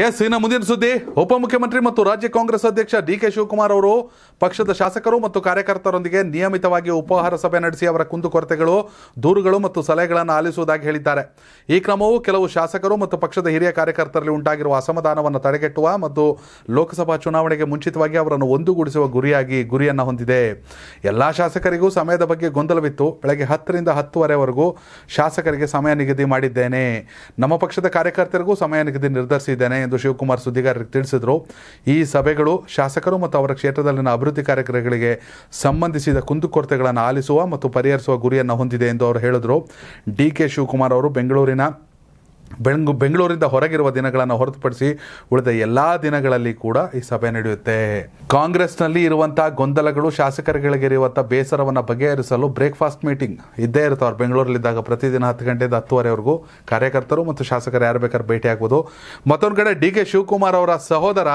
S ಇನ್ನು ಮುಂದಿನ ಸುದ್ದಿ ಉಪಮುಖ್ಯಮಂತ್ರಿ ಮತ್ತು ರಾಜ್ಯ ಕಾಂಗ್ರೆಸ್ ಅಧ್ಯಕ್ಷ ಡಿ ಕೆ ಶಿವಕುಮಾರ್ ಅವರು ಪಕ್ಷದ ಶಾಸಕರು ಮತ್ತು ಕಾರ್ಯಕರ್ತರೊಂದಿಗೆ ನಿಯಮಿತವಾಗಿ ಉಪಹಾರ ಸಭೆ ನಡೆಸಿ ಅವರ ಕುಂದುಕೊರತೆಗಳು ದೂರುಗಳು ಮತ್ತು ಸಲಹೆಗಳನ್ನು ಆಲಿಸುವುದಾಗಿ ಹೇಳಿದ್ದಾರೆ ಈ ಕ್ರಮವು ಕೆಲವು ಶಾಸಕರು ಮತ್ತು ಪಕ್ಷದ ಹಿರಿಯ ಕಾರ್ಯಕರ್ತರಲ್ಲಿ ಉಂಟಾಗಿರುವ ಅಸಮಾಧಾನವನ್ನು ತಡೆಗಟ್ಟುವ ಮತ್ತು ಲೋಕಸಭಾ ಚುನಾವಣೆಗೆ ಮುಂಚಿತವಾಗಿ ಅವರನ್ನು ಒಂದುಗೂಡಿಸುವ ಗುರಿಯಾಗಿ ಗುರಿಯನ್ನು ಹೊಂದಿದೆ ಎಲ್ಲ ಶಾಸಕರಿಗೂ ಸಮಯದ ಬಗ್ಗೆ ಗೊಂದಲವಿತ್ತು ಬೆಳಗ್ಗೆ ಹತ್ತರಿಂದ ಹತ್ತುವರೆವರೆಗೂ ಶಾಸಕರಿಗೆ ಸಮಯ ನಿಗದಿ ಮಾಡಿದ್ದೇನೆ ನಮ್ಮ ಪಕ್ಷದ ಕಾರ್ಯಕರ್ತರಿಗೂ ಸಮಯ ನಿಗದಿ ನಿರ್ಧರಿಸಿದ್ದೇನೆ ಎಂದು ಶಿವಕುಮಾರ್ ಸುದ್ದಿಗಾರರಿಗೆ ತಿಳಿಸಿದರು ಈ ಸಭೆಗಳು ಶಾಸಕರು ಮತ್ತು ಅವರ ಕ್ಷೇತ್ರದಲ್ಲಿನ ಅಭಿವೃದ್ಧಿ ಕಾರ್ಯಕ್ರಮಗಳಿಗೆ ಸಂಬಂಧಿಸಿದ ಕುಂದುಕೊರತೆಗಳನ್ನು ಆಲಿಸುವ ಮತ್ತು ಪರಿಹರಿಸುವ ಗುರಿಯನ್ನು ಹೊಂದಿದೆ ಎಂದು ಅವರು ಹೇಳಿದರು ಡಿ ಕೆ ಶಿವಕುಮಾರ್ ಅವರು ಬೆಂಗಳೂರಿನ ಬೆಂಗ್ ಬೆಂಗಳೂರಿಂದ ಹೊರಗಿರುವ ದಿನಗಳನ್ನು ಹೊರತುಪಡಿಸಿ ಉಳಿದ ಎಲ್ಲ ದಿನಗಳಲ್ಲಿ ಕೂಡ ಈ ಸಭೆ ನಡೆಯುತ್ತೆ ಕಾಂಗ್ರೆಸ್ನಲ್ಲಿ ಇರುವಂತಹ ಗೊಂದಲಗಳು ಶಾಸಕರುಗಳಿಗೆ ಇರುವಂಥ ಬೇಸರವನ್ನು ಬಗೆಹರಿಸಲು ಬ್ರೇಕ್ಫಾಸ್ಟ್ ಮೀಟಿಂಗ್ ಇದ್ದೇ ಅವ್ರು ಬೆಂಗಳೂರಲ್ಲಿದ್ದಾಗ ಪ್ರತಿದಿನ ಹತ್ತು ಗಂಟೆಯಿಂದ ಹತ್ತುವರೆವರೆಗೂ ಕಾರ್ಯಕರ್ತರು ಮತ್ತು ಶಾಸಕರು ಯಾರು ಬೇಕಾದ್ರೂ ಭೇಟಿ ಆಗ್ಬೋದು ಮತ್ತೊಂದು ಕಡೆ ಡಿ ಕೆ ಶಿವಕುಮಾರ್ ಅವರ ಸಹೋದರ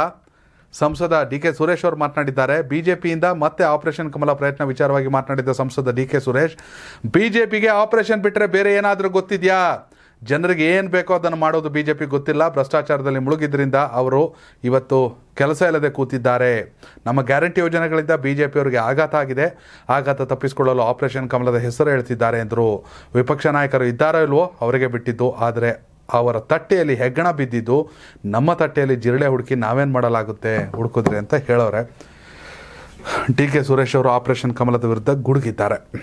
ಸಂಸದ ಡಿ ಕೆ ಸುರೇಶ್ ಅವರು ಮಾತನಾಡಿದ್ದಾರೆ ಬಿಜೆಪಿಯಿಂದ ಮತ್ತೆ ಆಪರೇಷನ್ ಕಮಲ ಪ್ರಯತ್ನ ವಿಚಾರವಾಗಿ ಮಾತನಾಡಿದ ಸಂಸದ ಡಿ ಕೆ ಸುರೇಶ್ ಬಿಜೆಪಿಗೆ ಆಪರೇಷನ್ ಬಿಟ್ಟರೆ ಬೇರೆ ಏನಾದರೂ ಗೊತ್ತಿದೆಯಾ ಜನರಿಗೆ ಏನು ಬೇಕೋ ಅದನ್ನು ಮಾಡೋದು ಬಿ ಜೆ ಪಿ ಗೊತ್ತಿಲ್ಲ ಭ್ರಷ್ಟಾಚಾರದಲ್ಲಿ ಮುಳುಗಿದ್ರಿಂದ ಅವರು ಇವತ್ತು ಕೆಲಸ ಇಲ್ಲದೆ ಕೂತಿದ್ದಾರೆ ನಮ್ಮ ಗ್ಯಾರಂಟಿ ಯೋಜನೆಗಳಿಂದ ಬಿ ಜೆ ಪಿಯವರಿಗೆ ಆಘಾತ ಆಗಿದೆ ಆಘಾತ ತಪ್ಪಿಸಿಕೊಳ್ಳಲು ಆಪರೇಷನ್ ಕಮಲದ ಹೆಸರು ಹೇಳ್ತಿದ್ದಾರೆ ಎಂದರು ವಿಪಕ್ಷ ನಾಯಕರು ಇದ್ದಾರೋ ಇಲ್ವೋ ಅವರಿಗೆ ಬಿಟ್ಟಿದ್ದು ಆದರೆ ಅವರ ತಟ್ಟೆಯಲ್ಲಿ ಹೆಗ್ಗಣ ಬಿದ್ದಿದ್ದು ನಮ್ಮ ತಟ್ಟೆಯಲ್ಲಿ ಜಿರಳೆ ಹುಡುಕಿ ನಾವೇನು ಮಾಡಲಾಗುತ್ತೆ ಹುಡುಕಿದ್ರೆ ಅಂತ ಹೇಳೋರೆ ಡಿ ಕೆ ಸುರೇಶ್ ಅವರು ಆಪರೇಷನ್ ಕಮಲದ ವಿರುದ್ಧ ಗುಡುಗಿದ್ದಾರೆ